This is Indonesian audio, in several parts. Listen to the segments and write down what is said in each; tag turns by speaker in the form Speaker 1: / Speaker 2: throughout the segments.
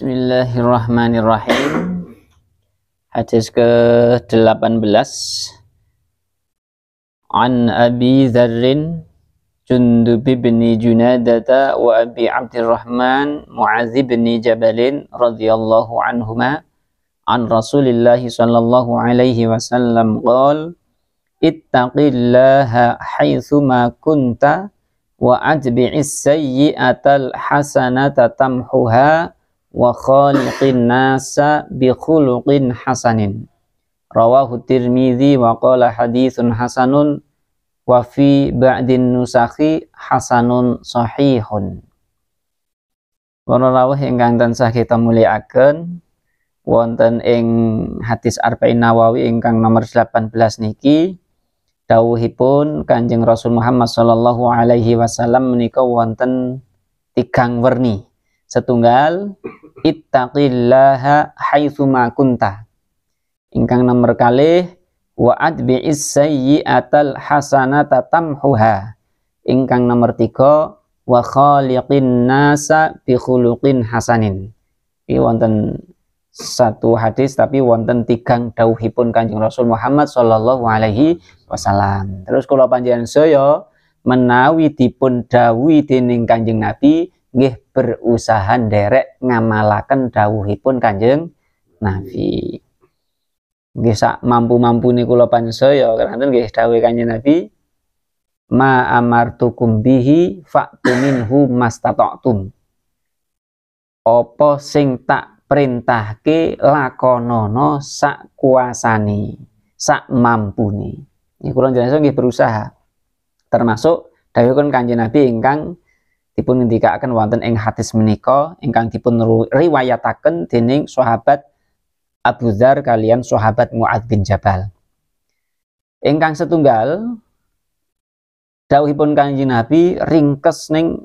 Speaker 1: Bismillahirrahmanirrahim. Hadis ke-18. An Abi Dzarrin Jundub bin Junadata wa Abi Abdurrahman Mu'adz bin Jabalin radhiyallahu anhuma an Rasulillah sallallahu alaihi wasallam qol Ittaqillaha haitsuma kunta wa atbi'is sayyi'atal hasanata tamhuha wa khaliqin nasa bi khuluqin hasanin rawahu Tirmizi wa qala hadithun hasanun wa fi ba'din nusakhi hasanun sahihun para rawuh ingkang tansah kita muliaken wonten ing hadis Arba'in Nawawi ingkang nomor 18 niki dawuhipun Kanjeng Rasul Muhammad sallallahu alaihi wasallam menika wonten tigang werni setunggal ittaqillaha haitsuma kunta ingkang nomor kali wa atbi'is sayyi'atal hasanata tamhuha ingkang nomor tiga wa khaliqin nasa bi khuluqin hasanin ini wonten satu hadis tapi wonten tigang dawuhipun Kanjeng Rasul Muhammad sallallahu alaihi wasallam. Terus kula panjenengan saya menawi dipun dawuhi dening Kanjeng Nabi nggih berusaha nderek ngamalaken dawuhipun Kanjeng Nabi. Nggih sak mampu-mampune kula pansaya keranten nggih dawuh Kanjeng Nabi ma amartukum bihi fa'tu minhu mastata'tum. Apa sing tak perintahke lakonono sak kuasani, sak mampuni. Ini kurang jenengan gih berusaha. Termasuk dawuhipun Kanjeng Nabi ingkang dipun ngendikaken wonten ing hadis menika ingkang dipun riwayataken dening sahabat Abu Dzar kalian sahabat Muadz bin Jabal. Ingkang setunggal dawuhipun Kanjeng Nabi ringkes ning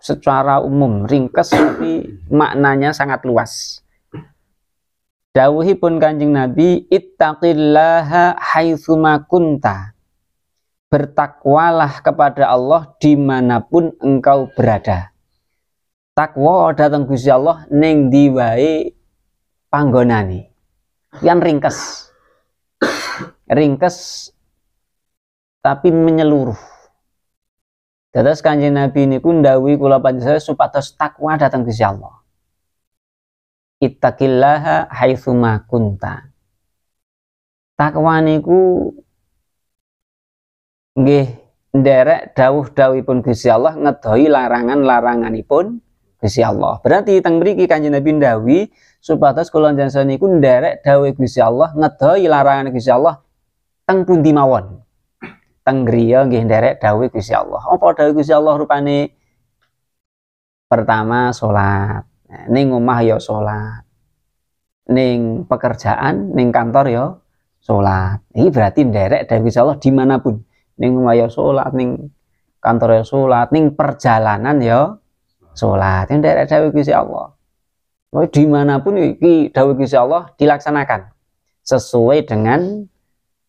Speaker 1: secara umum ringkes tapi maknanya sangat luas. Dawuhipun Kanjeng Nabi ittaqillaha haitsuma kunta bertakwalah kepada Allah dimanapun engkau berada. Takwa datang Gusti Allah neng diwai panggonani. Yang ringkes. ringkes tapi menyeluruh. Dados Kanjeng Nabi niku ndawuhi kula panjenengan supados takwa datang Gusti Allah. Ittaqillaha haitsuma kunta. Takwa niku nggih nderek dawuh-dawuhipun Gusti Allah ngedohi larangan-laranganipun
Speaker 2: Gusti Allah.
Speaker 1: Berarti teng mriki Kanjeng Nabi ndawi supados kula jansan niku nderek dawuh Gusti Allah ngedohi larangan Gusti Allah teng pundi mawon. Teng griya nggih nderek dawuh Gusti Allah. Apa dawuh Gusti Allah rupane pertama salat. Ning omah ya salat. Ning pekerjaan, ning kantor ya salat. Ini berarti nderek dawuh Gusti Allah dimanapun ning omah salat ning kantor ya salat ning perjalanan ya salat ning derek dawuh Gusti Allah Wah, dimanapun iki dawuh Gusti Allah dilaksanakan sesuai dengan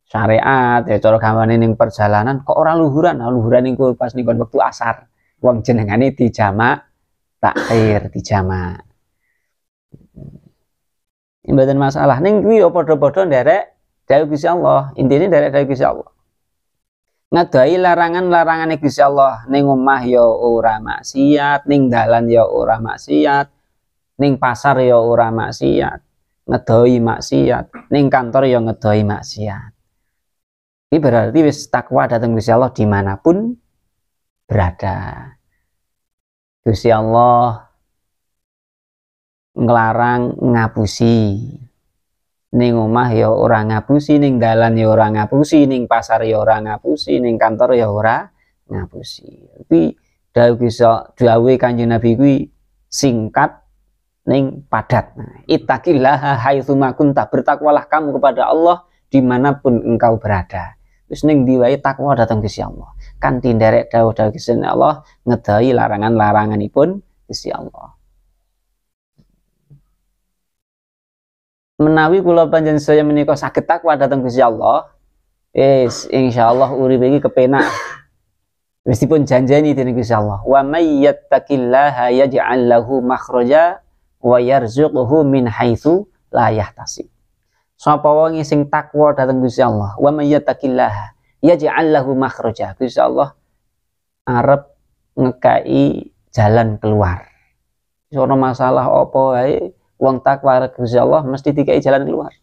Speaker 1: syariat ya cara gawane ning perjalanan kok orang luhuran nah, luhuran niku pas niku waktu asar uang jenengan jenengane dijamak takhir dijamak ini masalah ning kuwi ya bodoh padha nderek dawuh Gusti Allah intine nderek dawuh Gusti Allah ngadai larangan-larangan Gusti Allah ning omah ya ora maksiat, ning dalan ya ora maksiat, ning pasar yo ya ora maksiat, ngedoi maksiat, ning kantor yo ya ngedoi maksiat. Ini berarti wis takwa datang Gusti Allah dimanapun berada. Gusti Allah ngelarang ngapusi ning omah ya ora ngapusi ning dalan ya ora ngapusi ning pasar ya ora ngapusi ning kantor ya ora ngapusi Tapi dawuh bisa dawuh kanjeng Nabi kuwi singkat ning padat nah, hai haitsuma kunta bertakwalah kamu kepada Allah dimanapun engkau berada Terus ning diwae takwa datang si Allah kan tinderek dawuh-dawuh kisah Allah ngedahi larangan larangan ke si Allah menawi kula panjenengan saya menika sakit takwa datang Gusti Allah Wis insyaallah urip iki kepenak wis dipun janjeni dening Gusti Allah wa may yattaqillaha yaj'al lahu makhraja wa yarzuqhu min haitsu la yahtasib sapa wong sing takwa datang Gusti Allah wa may yattaqillaha yaj'al lahu makhraja Gusti Allah arep ngekai jalan keluar ono masalah apa wae wong takwa rezeki Allah mesti tiga jalan keluar.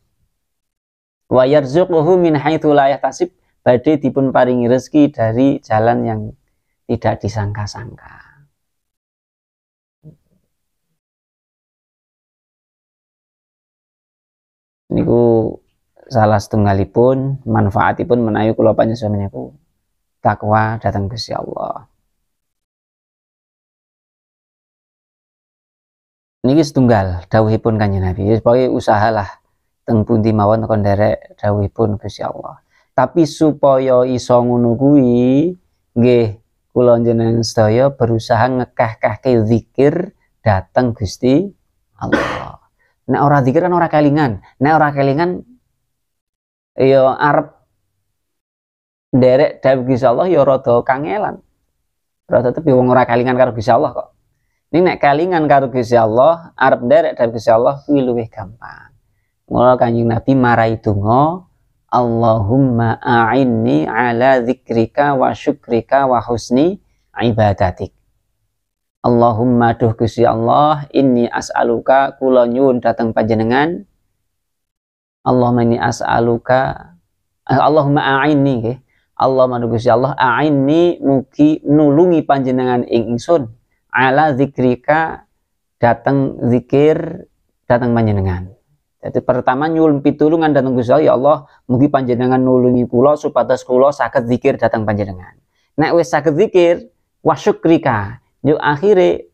Speaker 1: Wa yarzuquhu min haitsu la yahtasib badhe dipun paringi rezeki dari jalan yang tidak disangka-sangka. Niku salah setunggalipun manfaatipun menayu kula panjenengan takwa datang ke Allah. niki setunggal dawuhipun Kanjeng Nabi. Supaya usahalah teng pundi mawon kon derek dawuhipun Gusti Allah. Tapi supaya iso ngono kuwi nggih kula jenengan sedaya berusaha ngekeh-kehke zikir dateng Gusti Allah. Nek nah, ora zikir kan ora kelingan. Nek nah, ora kelingan yo ya arep derek dawuh Gusti Allah ya rada kangelan. Rada tapi ya wong ora kelingan karo Gusti Allah kok. Ini nek kalingan karo Gusti Allah, arep nderek dari Gusti Allah kuwi luwih gampang. Mula Kanjeng Nabi marai donga, Allahumma a'inni ala zikrika wa syukrika wa husni ibadatik. Allahumma duh Gusti Allah, inni as'aluka kula nyuwun dateng panjenengan. Allahumma inni as'aluka eh, Allahumma a'inni nggih. Allahumma Gusti Allah a'inni mugi nulungi panjenengan ing ingsun ala zikrika datang zikir datang panjenengan jadi pertama nyulun pitulungan datang Gusti Allah ya Allah mugi panjenengan nulungi kula supados kula saged zikir datang panjenengan nek wes saged zikir wa syukrika yo akhire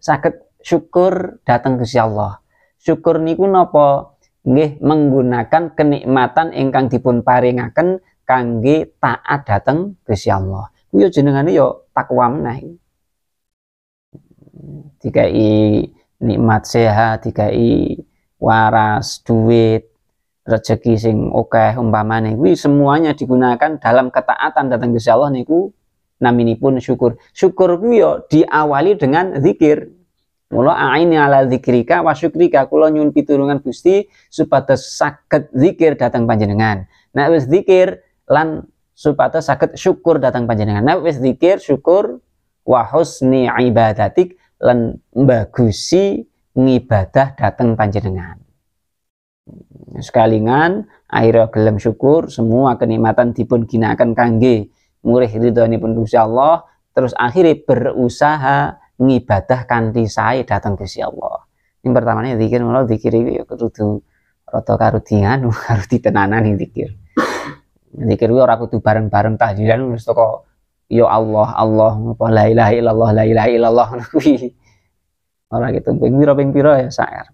Speaker 1: syukur datang Gusti Allah syukur niku napa nggih menggunakan kenikmatan ingkang dipun paringaken kangge taat datang Gusti Allah. Kuwi jenengane yo takwa menahi tiga i nikmat sehat tiga i waras duit rezeki sing oke okay, umpamane kuwi semuanya digunakan dalam ketaatan datang ke Allah niku pun syukur. Syukur ku yo diawali dengan zikir. Mula aini ala zikrika wa syukrika kula nyuwun pitulungan Gusti supados saged zikir datang panjenengan. Nek wis zikir lan supados saged syukur datang panjenengan. Nek wis zikir syukur wa husni ibadatik lan mbagusi ngibadah dateng panjenengan sekalingan akhirnya gelem syukur semua kenikmatan dipun ginakan kangge murih ridhoni pun Gusti Allah terus akhirnya berusaha ngibadah kanthi saya datang si Allah yang pertama nih dikir malah dikir itu ya kudu rata karuti tenanan nih dikir. Dikir zikir orang kudu bareng-bareng tahlilan wis toko ya Allah Allah apa la ilaha illallah la ilaha illallah kuwi ora gitu ping pira ping pira ya syair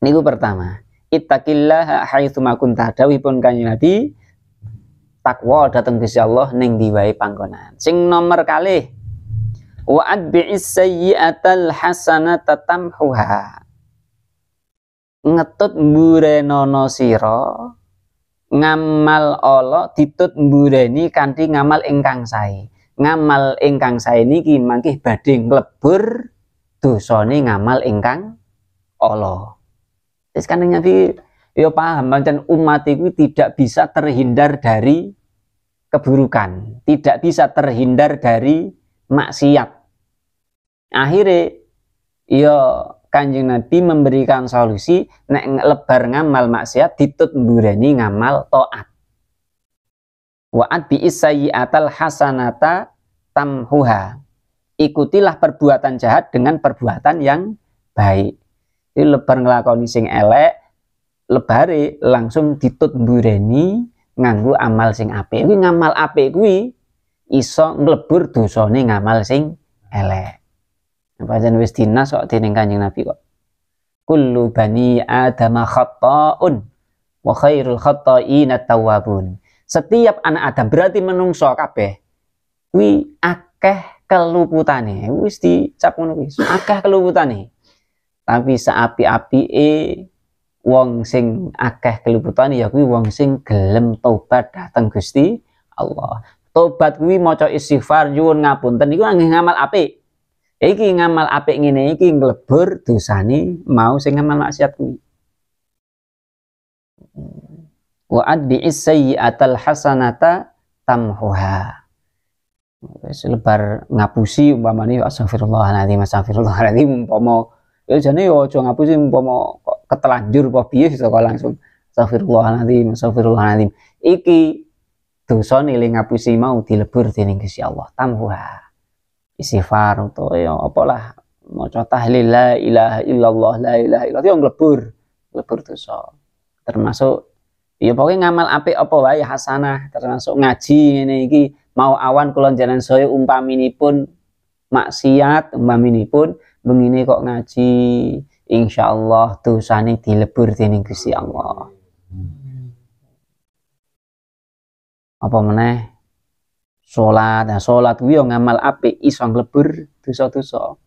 Speaker 1: niku pertama ittaqillah haitsu ma kunta dawuhipun kanjeng Nabi takwa dateng Gusti Allah ning ndi wae panggonan sing nomor kali wa adbi'is sayyi'atal hasanata tamhuha ngetut mburenono sira ngamal Allah ditut mbureni kanti ngamal ingkang sae. Ngamal ingkang sae niki mangkih badhe nglebur dosane ngamal ingkang Allah. Terus kan nanti yo ya paham pancen umat itu tidak bisa terhindar dari keburukan, tidak bisa terhindar dari maksiat. Akhirnya yo. Kanjeng Nabi memberikan solusi nek lebar ngamal maksiat ditut mburani ngamal taat. Wa'at bi atal hasanata tamhuha. Ikutilah perbuatan jahat dengan perbuatan yang baik. Jadi lebar ngelakoni sing elek, lebari langsung ditut mburani nganggo amal sing apik. Kuwi ngamal apik kuwi iso nglebur dosane ngamal sing elek. Pancen wis dinas kok dening Kanjeng Nabi kok. Kullu bani Adam khata'un wa khairul khata'in at-tawwabun. Setiap anak Adam berarti menungso kabeh. Kuwi akeh keluputane. Wis dicap ngono kuwi. Akeh keluputane. Tapi seapi-apike wong sing akeh keluputane ya kuwi wong sing gelem tobat dateng Gusti Allah. Tobat kuwi maca istighfar nyuwun ngapunten niku anggen ngamal apik iki ngamal apik ngene iki nglebur dosane mau sing ngamal maksiat kuwi wa adbi'is sayyi'atal hasanata tamhuha wis lebar ngapusi umpamane ya astagfirullahalazim astagfirullahalazim umpama ya jane ya aja ngapusi umpama ketelanjur apa piye iso langsung masafirullah nanti. iki dosa nilai ngapusi mau dilebur dening Gusti Allah tamhuha istighfar atau ya apalah maca tahlil la ilaha illallah la ilaha illallah yang lebur lebur dosa termasuk ya pokoknya ngamal apik apa wae hasanah termasuk ngaji ngene iki mau awan kula jalan saya umpaminipun maksiat umpaminipun begini kok ngaji insyaallah dosane dilebur dening Gusti Allah hmm. apa meneh Sholat, nah gue yang ngamal api iso lebur, dosa-dosa.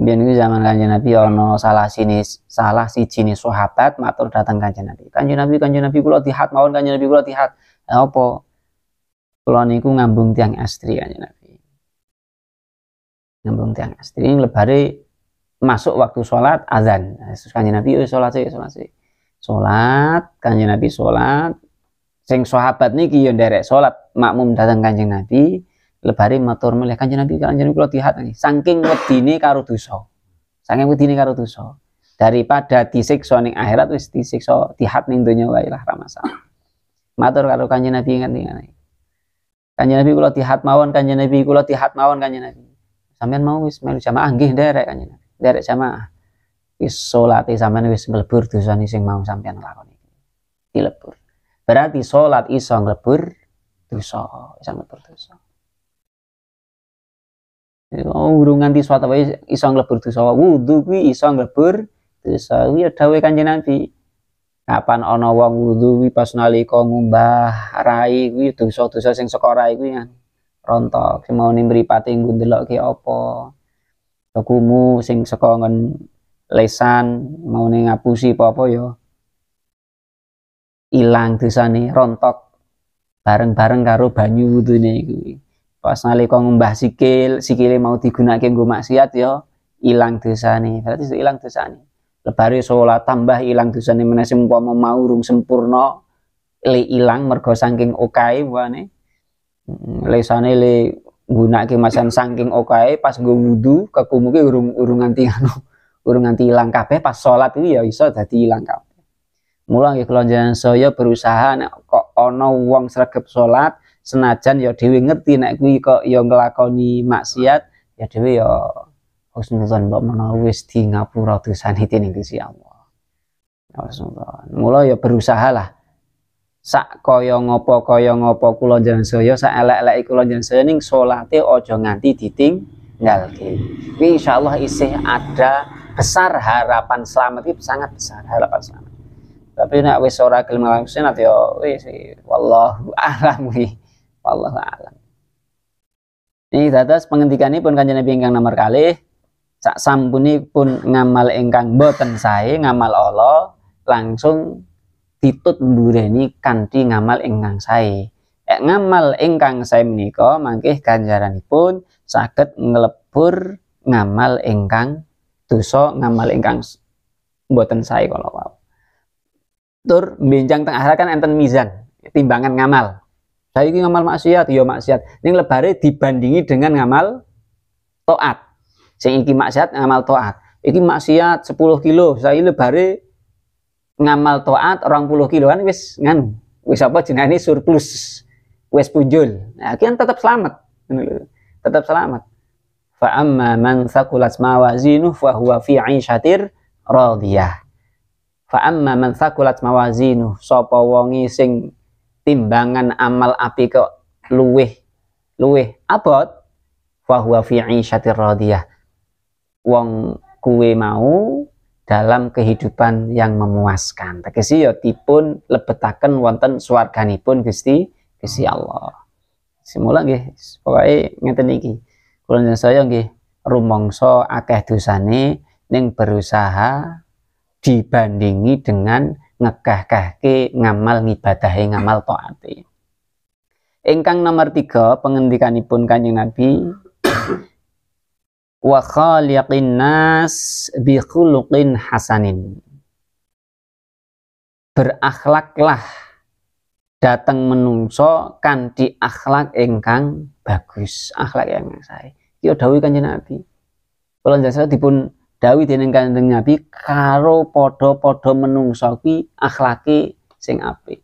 Speaker 1: Biar nih zaman Kanjeng Nabi ana salah sini salah si sini sahabat matur datang Kanjeng Nabi. Kanjeng Nabi Kanjeng Nabi kula dihat mawon Kanjeng Nabi kula dihat. opo, apa? Kula niku ngambung tiang istri Kanjeng Nabi. Ngambung tiang ini lebari masuk waktu sholat azan. Nah, kanjeng Nabi, oh sholat sih, sholat sih. Sholat, kanjeng Nabi sholat, sing sahabat niki yo ya derek salat makmum datang Kanjeng Nabi lebari matur melih Kanjeng Nabi Kanjeng nabi kula nih saking wedine karo dosa saking wedine karo dosa daripada disiksa ning akhirat wis disiksa dihat nih donya wae lah ra matur karo Kanjeng Nabi ingat nih Kanjeng Nabi kula dihat mawon Kanjeng Nabi kula dihat mawon Kanjeng Nabi sampean mau wis melu sama nggih derek Kanjeng Nabi derek sama wis salate sampean wis mlebur dosane sing mau sampean lakoni dilebur Berarti sholat iso ngelebur dosa, iso ngelebur dosa. Oh, urung nganti suatu wae iso ngelebur dosa. wudhu kuwi iso ngelebur dosa. Kuwi ya dawuh Kanjeng Nabi. Kapan ana wong wudhu kuwi pas nalika ngumbah rai kuwi dosa-dosa sing saka rai kuwi kan rontok. Sing mau mripate pati ndelokke apa. Dokumu sing saka lesan mau ngapusi apa-apa ya ilang nih rontok bareng-bareng karo banyu itu nih pas nali kau ngembah sikil sikile mau digunakan gue maksiat yo ya, ilang nih berarti ilang sana lebari ya sholat tambah ilang dosane menasim gua mau rum sempurna le ilang mergo saking okai wane nih le sana le gunakan masan saking okai pas gue wudu kekumu urung urung nganti anu urung nganti ilang kape pas sholat itu ya iso jadi ilang kau Mula nggih kula saya berusaha nek kok ono wong sregep sholat senajan ya dewi ngerti nek kuwi kok ya ngelakoni maksiat ya dewi ya husnuzon mbok menawa wis di ngapura dosane ning Gusti Allah. Husnuzon. Ya Mula ya berusaha lah sak kaya ngopo kaya ngopo kula jeneng saya sak elek-elek kula jeneng saya ning salate aja nganti diting ngalke insyaallah isih ada besar harapan selamat itu sangat besar harapan selamat tapi nak wis ora gelem ngalami sunat ya wis wallahu alam wi wallahu alam ini dados pengendikanipun kanjeng Nabi ingkang nomor kali, sak pun ngamal ingkang boten saya ngamal Allah langsung ditut mbureni kanthi ngamal ingkang sae eh, ngamal ingkang sae menika mangke ganjaranipun saged ngelebur ngamal ingkang dosa ngamal ingkang boten saya kalau wau tur bincang tengah hari kan enten mizan timbangan ngamal saya ini ngamal maksiat yo ya maksiat ini lebari dibandingi dengan ngamal toat sing iki maksiat ngamal toat iki maksiat 10 kilo saya lebari ngamal toat orang puluh kilo kan wis ngan wis apa ini surplus wes punjul nah kian tetap selamat tetap selamat fa amma man saqulat mawazinuhu fa huwa fi radiyah fa amma man thaqulat mawazinu sapa wonge sing timbangan amal api ke luweh luweh abot fa huwa fi 'isyatir radiyah wong kuwe mau dalam kehidupan yang memuaskan kasi ya dipun lebetaken wonten swarganipun Gusti Gusti Allah semula nggih pokoke ngeten iki kula saya nggih rumangsa akeh dosane ning berusaha dibandingi dengan ngekah-kahke ngamal ngibadahi ngamal toati. Engkang nomor tiga pengendikanipun kanjeng Nabi wa khaliqin nas bi khuluqin hasanin. Berakhlaklah datang menungso di akhlak engkang bagus, akhlak yang saya. Iki dawuh kanjeng Nabi. Kalau jasa dipun dawuh dening Kanjeng Nabi karo padha-padha menungso kuwi akhlake sing apik.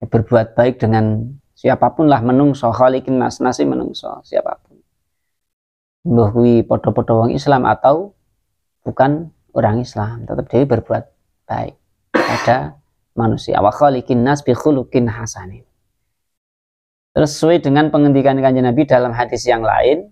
Speaker 1: Ya, berbuat baik dengan siapapun lah menungso, khaliqin nas nasi menungso, siapapun. Mbah kuwi padha-padha wong Islam atau bukan orang Islam, tetap dia berbuat baik pada manusia. Wa khaliqin nas bi khuluqin hasanin. Terus sesuai dengan pengendikan Kanjeng Nabi dalam hadis yang lain,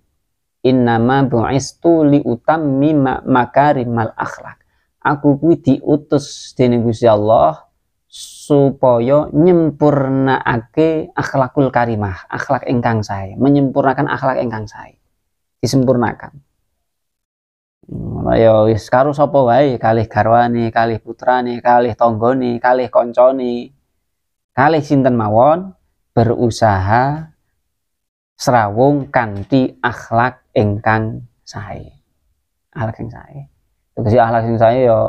Speaker 1: innama bu'istu li utammima makarimal akhlak aku kuwi diutus dening Gusti Allah supaya nyempurnaake akhlakul karimah, akhlak ingkang saya, menyempurnakan akhlak ingkang saya. Disempurnakan. Ya wis karo sapa wae, kalih garwane, kalih putrane, kalih tanggane, kalih koncone, kalih sinten mawon berusaha serawung kanti akhlak ingkang sae. Akhlak sing sae. Tegese ya akhlak engkang sae ya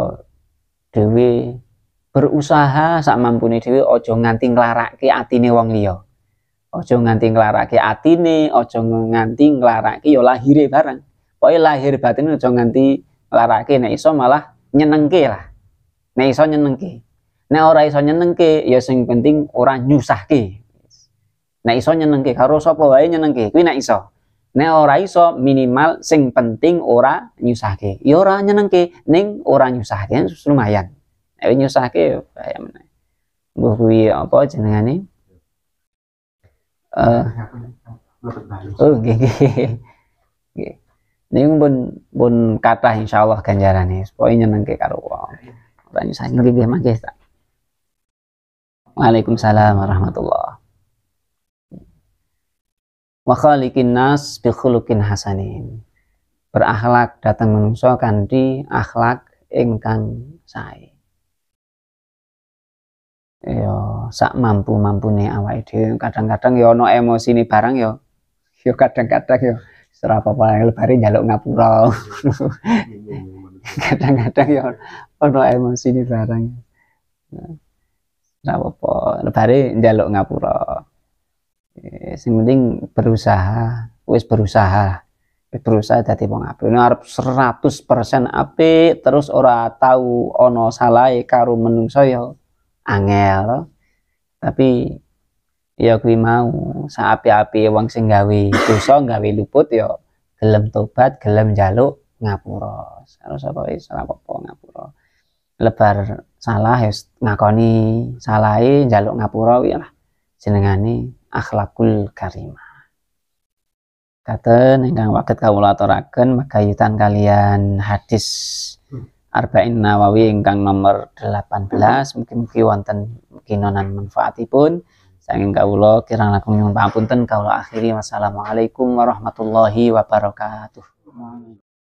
Speaker 1: dhewe berusaha sak mampune dhewe aja nganti nglarake atine wong liya. Aja nganti nglarake atine, aja nganti nglarake ya lahire bareng, Pokoke lahir batin aja nganti nglarake nek iso malah nyenengke lah. Nek iso nyenengke. Nek ora iso nyenengke ya sing penting ora nyusahke. Nek iso nyenengke karo sapa wae nyenengke. Kuwi nek iso. Nek ora iso minimal sing penting ora nyusahke. Ya ora nyenengke ning ora nyusahke lumayan. Nek nyusahke ya kaya meneh. mbuh kuwi apa jenengane? Eh Oh, nggih nggih. Nggih. kata, pun pun kathah insyaallah ganjarane. Pokoke nyenengke karo wong. Ora nyusahke nggih mangke. Waalaikumsalam warahmatullahi wa khaliqin nas bi khuluqin hasanin berakhlak datang menungso kanthi akhlak ingkang sae ya sak mampu-mampune awake dhewe kadang-kadang ya ana ni barang ya ya kadang-kadang ya serap apa lebari njaluk ngapura kadang-kadang ya ana ini barang nah, apa lebari njaluk ngapura sing penting berusaha wis berusaha wis berusaha dadi wong apik harus seratus persen apik terus ora tahu ono salah karu menungso ya angel tapi ya kuwi mau api api wong sing gawe dosa gawe luput ya gelem tobat gelem jaluk ngapura harus apa wis ora apa ngapura lebar salah ya ngakoni salahin jaluk ngapura kuwi lah senengani akhlakul karimah katen nenggang waket kawula aturaken makayutan kalian hadis Arba'in Nawawi ingkang nomor 18 mungkin mugi wonten kinonan manfaatipun Sangin kawula kirang langkung nyuwun pangapunten kawula akhiri wassalamualaikum warahmatullahi wabarakatuh